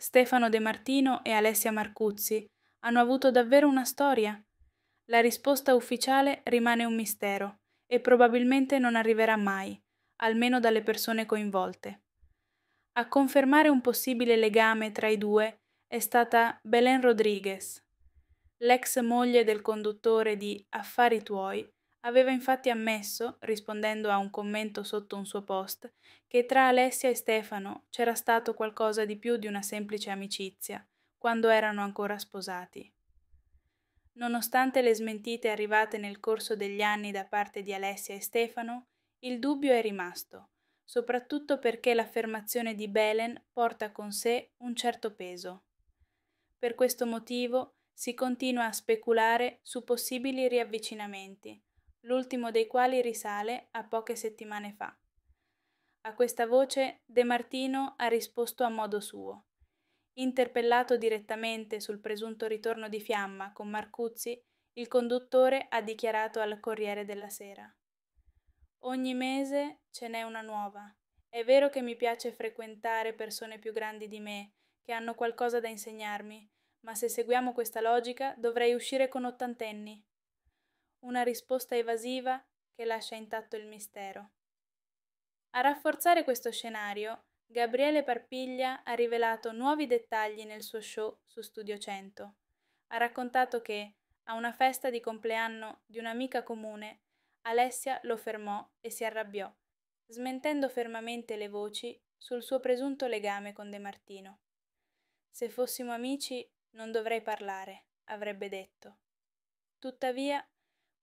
Stefano De Martino e Alessia Marcuzzi hanno avuto davvero una storia? La risposta ufficiale rimane un mistero e probabilmente non arriverà mai, almeno dalle persone coinvolte. A confermare un possibile legame tra i due è stata Belen Rodriguez, l'ex moglie del conduttore di Affari tuoi, Aveva infatti ammesso, rispondendo a un commento sotto un suo post, che tra Alessia e Stefano c'era stato qualcosa di più di una semplice amicizia, quando erano ancora sposati. Nonostante le smentite arrivate nel corso degli anni da parte di Alessia e Stefano, il dubbio è rimasto, soprattutto perché l'affermazione di Belen porta con sé un certo peso. Per questo motivo si continua a speculare su possibili riavvicinamenti, l'ultimo dei quali risale a poche settimane fa. A questa voce De Martino ha risposto a modo suo. Interpellato direttamente sul presunto ritorno di fiamma con Marcuzzi, il conduttore ha dichiarato al Corriere della Sera. Ogni mese ce n'è una nuova. È vero che mi piace frequentare persone più grandi di me, che hanno qualcosa da insegnarmi, ma se seguiamo questa logica dovrei uscire con ottantenni una risposta evasiva che lascia intatto il mistero. A rafforzare questo scenario, Gabriele Parpiglia ha rivelato nuovi dettagli nel suo show su Studio 100. Ha raccontato che, a una festa di compleanno di un'amica comune, Alessia lo fermò e si arrabbiò, smentendo fermamente le voci sul suo presunto legame con De Martino. Se fossimo amici non dovrei parlare, avrebbe detto. Tuttavia,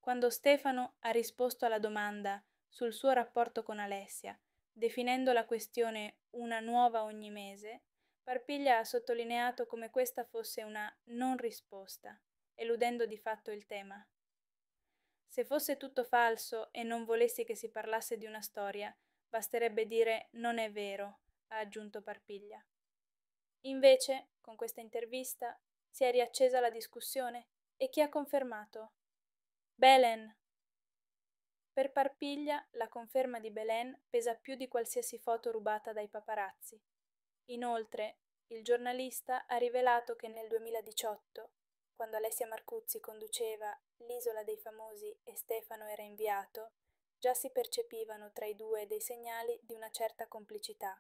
quando Stefano ha risposto alla domanda sul suo rapporto con Alessia, definendo la questione una nuova ogni mese, Parpiglia ha sottolineato come questa fosse una non risposta, eludendo di fatto il tema. Se fosse tutto falso e non volessi che si parlasse di una storia, basterebbe dire non è vero, ha aggiunto Parpiglia. Invece, con questa intervista, si è riaccesa la discussione e chi ha confermato Belen! Per Parpiglia la conferma di Belen pesa più di qualsiasi foto rubata dai paparazzi. Inoltre, il giornalista ha rivelato che nel 2018, quando Alessia Marcuzzi conduceva L'isola dei famosi e Stefano era inviato, già si percepivano tra i due dei segnali di una certa complicità.